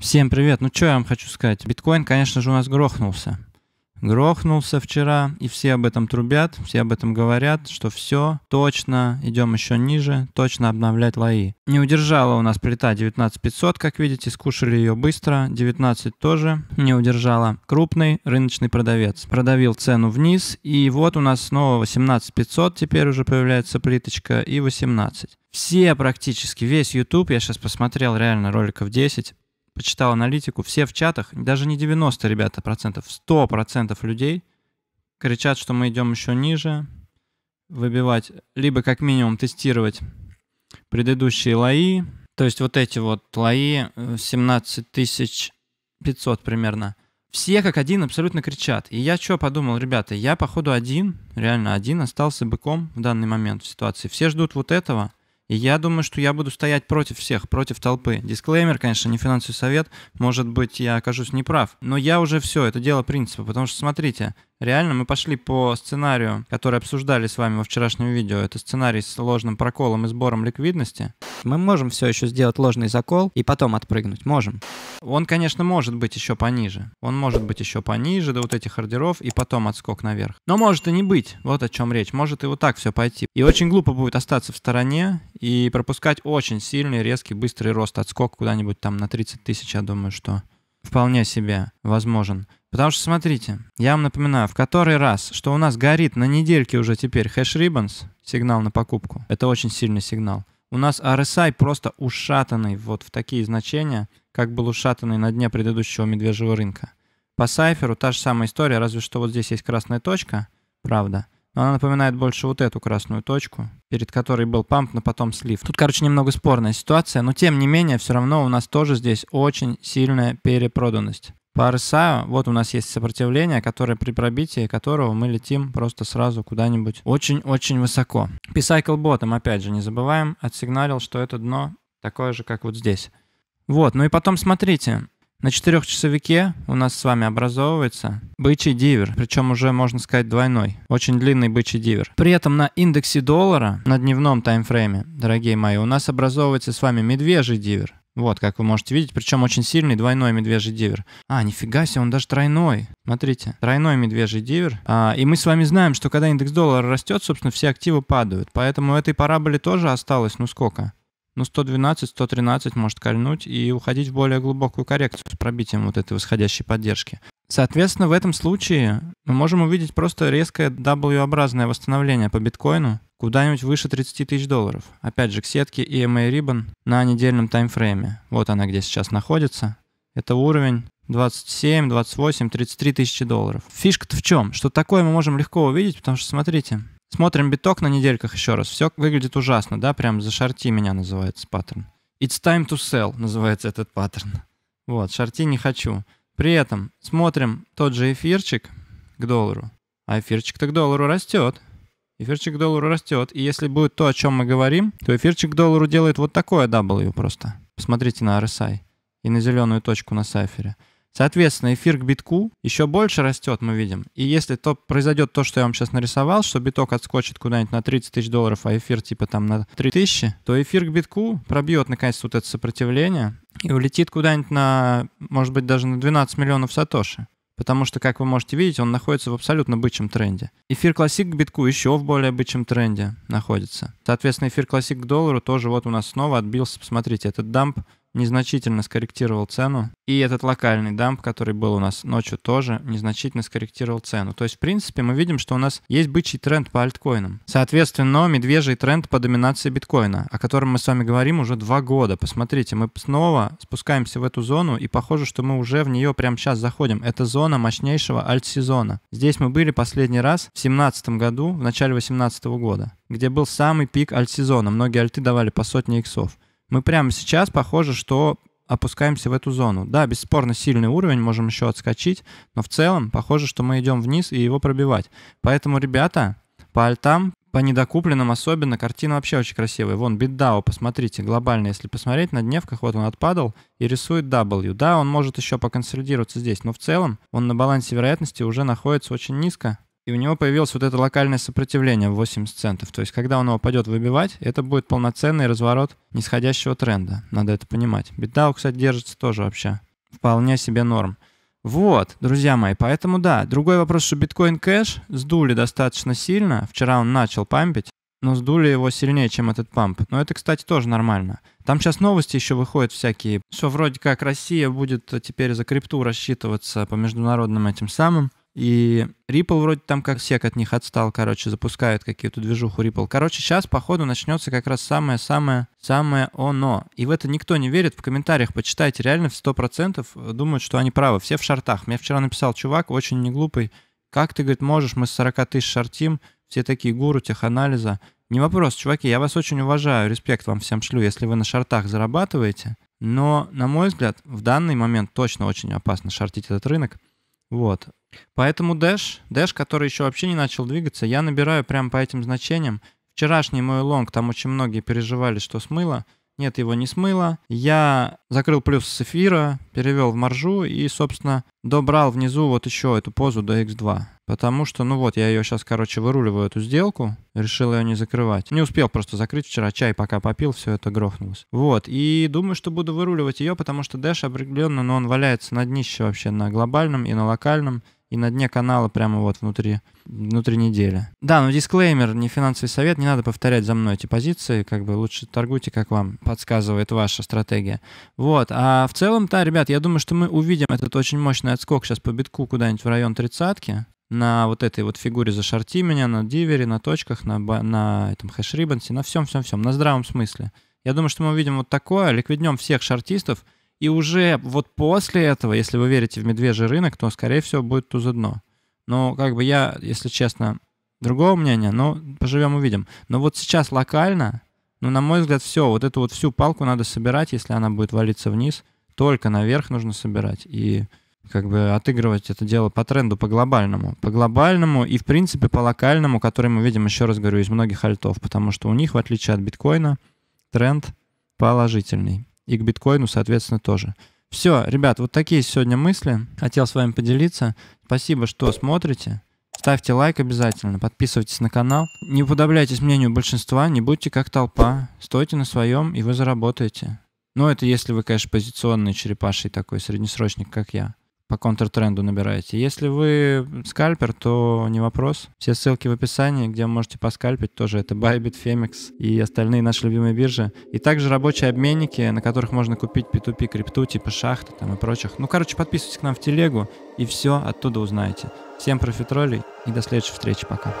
Всем привет. Ну что я вам хочу сказать? Биткоин, конечно же, у нас грохнулся. Грохнулся вчера, и все об этом трубят, все об этом говорят, что все, точно идем еще ниже, точно обновлять лои. Не удержала у нас плита 19500, как видите, скушали ее быстро, 19 тоже не удержала. Крупный рыночный продавец продавил цену вниз, и вот у нас снова 18500, теперь уже появляется плиточка, и 18. Все практически, весь YouTube, я сейчас посмотрел реально роликов 10, почитал аналитику, все в чатах, даже не 90, ребята, процентов, 100 процентов людей кричат, что мы идем еще ниже, выбивать, либо как минимум тестировать предыдущие лои, то есть вот эти вот лои 17500 э, примерно. Все как один абсолютно кричат. И я что подумал, ребята, я походу один, реально один остался быком в данный момент в ситуации. Все ждут вот этого, и я думаю, что я буду стоять против всех, против толпы. Дисклеймер, конечно, не финансовый совет. Может быть, я окажусь неправ. Но я уже все, это дело принципа. Потому что, смотрите, Реально мы пошли по сценарию, который обсуждали с вами во вчерашнем видео. Это сценарий с ложным проколом и сбором ликвидности. Мы можем все еще сделать ложный закол и потом отпрыгнуть. Можем. Он, конечно, может быть еще пониже. Он может быть еще пониже до вот этих ордеров и потом отскок наверх. Но может и не быть. Вот о чем речь. Может и вот так все пойти. И очень глупо будет остаться в стороне и пропускать очень сильный, резкий, быстрый рост отскок куда-нибудь там на 30 тысяч, я думаю, что вполне себе возможен. Потому что, смотрите, я вам напоминаю, в который раз, что у нас горит на недельке уже теперь хэш ribbons, сигнал на покупку. Это очень сильный сигнал. У нас RSI просто ушатанный вот в такие значения, как был ушатанный на дне предыдущего медвежьего рынка. По сайферу та же самая история, разве что вот здесь есть красная точка, правда. Но она напоминает больше вот эту красную точку, перед которой был памп, но потом слив. Тут, короче, немного спорная ситуация, но тем не менее, все равно у нас тоже здесь очень сильная перепроданность по RSI вот у нас есть сопротивление, которое при пробитии которого мы летим просто сразу куда-нибудь очень-очень высоко. P-Cycle ботом, опять же, не забываем, отсигналил, что это дно такое же, как вот здесь. Вот, ну и потом смотрите, на четырехчасовике у нас с вами образовывается бычий дивер, причем уже, можно сказать, двойной. Очень длинный бычий дивер. При этом на индексе доллара, на дневном таймфрейме, дорогие мои, у нас образовывается с вами медвежий дивер. Вот, как вы можете видеть, причем очень сильный двойной медвежий дивер. А, нифига себе, он даже тройной. Смотрите, тройной медвежий дивер. А, и мы с вами знаем, что когда индекс доллара растет, собственно, все активы падают. Поэтому этой параболе тоже осталось, ну сколько? Ну, 112, 113 может кольнуть и уходить в более глубокую коррекцию с пробитием вот этой восходящей поддержки. Соответственно, в этом случае мы можем увидеть просто резкое W-образное восстановление по биткоину. Куда-нибудь выше 30 тысяч долларов. Опять же, к сетке EMA эм Ribbon на недельном таймфрейме. Вот она где сейчас находится. Это уровень 27, 28, 33 тысячи долларов. Фишка-то в чем? Что такое мы можем легко увидеть, потому что, смотрите, смотрим биток на недельках еще раз. Все выглядит ужасно, да? Прям зашарти меня называется паттерн. It's time to sell называется этот паттерн. Вот, шарти не хочу. При этом смотрим тот же эфирчик к доллару. А эфирчик-то к доллару растет. Эфирчик к доллару растет, и если будет то, о чем мы говорим, то эфирчик к доллару делает вот такое W просто. Посмотрите на RSI и на зеленую точку на сайфере. Соответственно, эфир к битку еще больше растет, мы видим. И если то произойдет то, что я вам сейчас нарисовал, что биток отскочит куда-нибудь на 30 тысяч долларов, а эфир типа там на 3 тысячи, то эфир к битку пробьет наконец вот это сопротивление и улетит куда-нибудь на, может быть, даже на 12 миллионов сатоши потому что, как вы можете видеть, он находится в абсолютно бычьем тренде. Эфир классик к битку еще в более бычьем тренде находится. Соответственно, эфир классик к доллару тоже вот у нас снова отбился. Посмотрите, этот дамп незначительно скорректировал цену. И этот локальный дамп, который был у нас ночью тоже, незначительно скорректировал цену. То есть, в принципе, мы видим, что у нас есть бычий тренд по альткоинам. Соответственно, медвежий тренд по доминации биткоина, о котором мы с вами говорим уже два года. Посмотрите, мы снова спускаемся в эту зону, и похоже, что мы уже в нее прямо сейчас заходим. Это зона мощнейшего альтсезона. Здесь мы были последний раз в 2017 году, в начале 2018 года, где был самый пик альтсезона. Многие альты давали по сотне иксов мы прямо сейчас, похоже, что опускаемся в эту зону. Да, бесспорно, сильный уровень, можем еще отскочить, но в целом похоже, что мы идем вниз и его пробивать. Поэтому, ребята, по альтам, по недокупленным особенно, картина вообще очень красивая. Вон, битдао, посмотрите, глобально, если посмотреть, на дневках вот он отпадал и рисует W. Да, он может еще поконсолидироваться здесь, но в целом он на балансе вероятности уже находится очень низко и у него появилось вот это локальное сопротивление в 80 центов. То есть, когда он его пойдет выбивать, это будет полноценный разворот нисходящего тренда. Надо это понимать. Битдау, кстати, держится тоже вообще. Вполне себе норм. Вот, друзья мои, поэтому да. Другой вопрос, что биткоин кэш сдули достаточно сильно. Вчера он начал пампить, но сдули его сильнее, чем этот памп. Но это, кстати, тоже нормально. Там сейчас новости еще выходят всякие, что вроде как Россия будет э, теперь за крипту рассчитываться по международным этим самым. И Ripple вроде там как сек от них отстал, короче, запускают какие-то движуху Ripple. Короче, сейчас, походу, начнется как раз самое-самое-самое оно. И в это никто не верит. В комментариях почитайте, реально в 100% э, думают, что они правы. Все в шартах. Мне вчера написал чувак, очень неглупый, как ты, говорит, можешь, мы с 40 тысяч шортим, все такие гуру теханализа. Не вопрос, чуваки, я вас очень уважаю, респект вам всем шлю, если вы на шартах зарабатываете. Но, на мой взгляд, в данный момент точно очень опасно шортить этот рынок. Вот. Поэтому Dash, Dash, который еще вообще не начал двигаться, я набираю прямо по этим значениям. Вчерашний мой лонг, там очень многие переживали, что смыло. Нет, его не смыло. Я закрыл плюс с эфира, перевел в маржу и, собственно, добрал внизу вот еще эту позу до x2. Потому что, ну вот, я ее сейчас, короче, выруливаю, эту сделку. Решил ее не закрывать. Не успел просто закрыть вчера чай, пока попил, все это грохнулось. Вот, и думаю, что буду выруливать ее, потому что Dash определенно, но ну, он валяется на днище вообще на глобальном и на локальном и на дне канала прямо вот внутри, внутри недели. Да, но ну дисклеймер, не финансовый совет, не надо повторять за мной эти позиции, как бы лучше торгуйте, как вам подсказывает ваша стратегия. Вот, а в целом, да, ребят, я думаю, что мы увидим этот очень мощный отскок сейчас по битку куда-нибудь в район тридцатки на вот этой вот фигуре зашарти меня, на дивере, на точках, на, на этом хэш-рибансе, на всем-всем-всем, на здравом смысле. Я думаю, что мы увидим вот такое, ликвиднем всех шартистов – и уже вот после этого, если вы верите в медвежий рынок, то, скорее всего, будет тузо дно. Но как бы я, если честно, другого мнения, но поживем увидим. Но вот сейчас локально, ну, на мой взгляд, все, вот эту вот всю палку надо собирать, если она будет валиться вниз, только наверх нужно собирать. И как бы отыгрывать это дело по тренду, по глобальному. По глобальному и, в принципе, по локальному, который мы видим, еще раз говорю, из многих альтов, потому что у них, в отличие от биткоина, тренд положительный и к биткоину, соответственно, тоже. Все, ребят, вот такие сегодня мысли. Хотел с вами поделиться. Спасибо, что смотрите. Ставьте лайк обязательно, подписывайтесь на канал. Не подобляйтесь мнению большинства, не будьте как толпа. Стойте на своем, и вы заработаете. Ну, это если вы, конечно, позиционный черепаший такой среднесрочник, как я по контртренду набираете. Если вы скальпер, то не вопрос. Все ссылки в описании, где вы можете поскальпить, тоже это Bybit, Femex и остальные наши любимые биржи. И также рабочие обменники, на которых можно купить P2P крипту, типа шахты там и прочих. Ну, короче, подписывайтесь к нам в телегу и все оттуда узнаете. Всем профитролей и до следующей встречи. Пока.